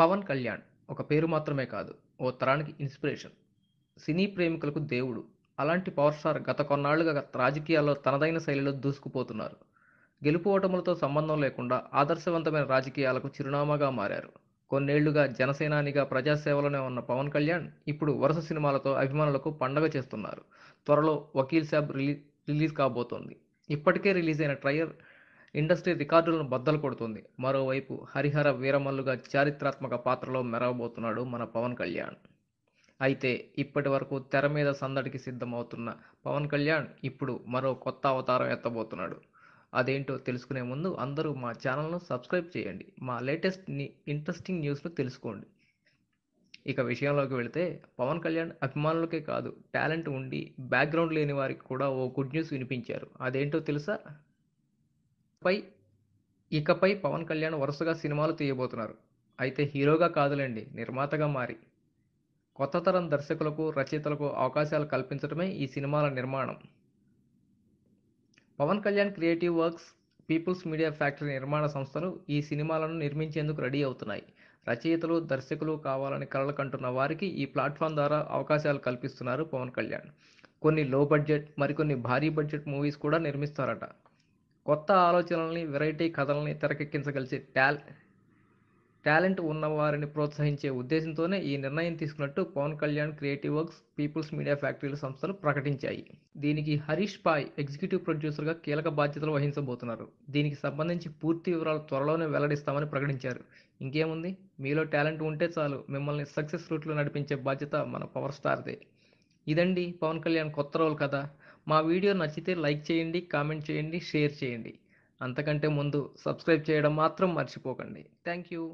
పవన్ కళ్యాణ్ ఒక పేరు మాత్రమే కాదు ఓ తరానికి ఇన్స్పిరేషన్ సినీ ప్రేమికులకు దేవుడు అలాంటి పవర్ స్టార్ గత కొన్నాళ్లుగా రాజకీయాల్లో తనదైన శైలిలో దూసుకుపోతున్నారు గెలుపు ఓటములతో సంబంధం లేకుండా ఆదర్శవంతమైన రాజకీయాలకు చిరునామాగా మారారు కొన్నేళ్లుగా జనసేనానిగా ప్రజాసేవలోనే ఉన్న పవన్ కళ్యాణ్ ఇప్పుడు వరుస సినిమాలతో అభిమానులకు పండగ చేస్తున్నారు త్వరలో వకీల్ సాబ్ రిలీజ్ రిలీజ్ కాబోతోంది ఇప్పటికే రిలీజ్ అయిన ట్రయర్ ఇండస్ట్రీ రికార్డులను బద్దలు కొడుతుంది మరోవైపు హరిహర వీరమల్లుగా చారిత్రాత్మక పాత్రలో మెరవబోతున్నాడు మన పవన్ కళ్యాణ్ అయితే ఇప్పటి వరకు తెర మీద సందడికి సిద్ధమవుతున్న పవన్ కళ్యాణ్ ఇప్పుడు మరో కొత్త అవతారం ఎత్తబోతున్నాడు అదేంటో తెలుసుకునే ముందు అందరూ మా ఛానల్ను సబ్స్క్రైబ్ చేయండి మా లేటెస్ట్ ఇంట్రెస్టింగ్ న్యూస్ను తెలుసుకోండి ఇక విషయంలోకి వెళితే పవన్ కళ్యాణ్ అభిమానులకే కాదు టాలెంట్ ఉండి బ్యాక్గ్రౌండ్ లేని వారికి కూడా ఓ గుడ్ న్యూస్ వినిపించారు అదేంటో తెలుసా ఇకపై ఇకపై పవన్ కళ్యాణ్ వరుసగా సినిమాలు తీయబోతున్నారు అయితే హీరోగా కాదులేండి నిర్మాతగా మారి కొత్త తరం దర్శకులకు రచయితలకు అవకాశాలు కల్పించడమే ఈ సినిమాల నిర్మాణం Pawan Kalyan creative works people's media factory నిర్మాణ సంస్థలు ఈ సినిమాలను నిర్మించేందుకు రెడీ అవుతున్నాయి రచయితలు దర్శకులు కావాలని కలలు కంటున్న వారికి ఈ ప్లాట్ఫామ్ ద్వారా అవకాశాలు కల్పిస్తున్నారు పవన్ కళ్యాణ్ కొన్ని లో బడ్జెట్ మరికొన్ని భారీ బడ్జెట్ మూవీస్ కూడా నిర్మిస్తారట కొత్త ఆలోచనల్ని వెరైటీ కథల్ని తెరకెక్కించగలిసే టాల్ టాలెంట్ ఉన్నవారిని ప్రోత్సహించే ఉద్దేశంతోనే ఈ నిర్ణయం తీసుకున్నట్టు Pawan Kalyan creative works people's media ఫ్యాక్టరీల సంస్థలు ప్రకటించాయి దీనికి హరీష్ పాయ్ ఎగ్జిక్యూటివ్ ప్రొడ్యూసర్గా కీలక బాధ్యతలు వహించబోతున్నారు దీనికి సంబంధించి పూర్తి వివరాలు త్వరలోనే వెల్లడిస్తామని ప్రకటించారు ఇంకేముంది మీలో టాలెంట్ ఉంటే చాలు మిమ్మల్ని సక్సెస్ రూట్లో నడిపించే బాధ్యత మన పవర్ స్టార్దే ఇదండి పవన్ కళ్యాణ్ కొత్త రోల్ కదా మా వీడియో నచ్చితే లైక్ చేయండి కామెంట్ చేయండి షేర్ చేయండి అంతకంటే ముందు సబ్స్క్రైబ్ చేయడం మాత్రం మర్చిపోకండి థ్యాంక్ యూ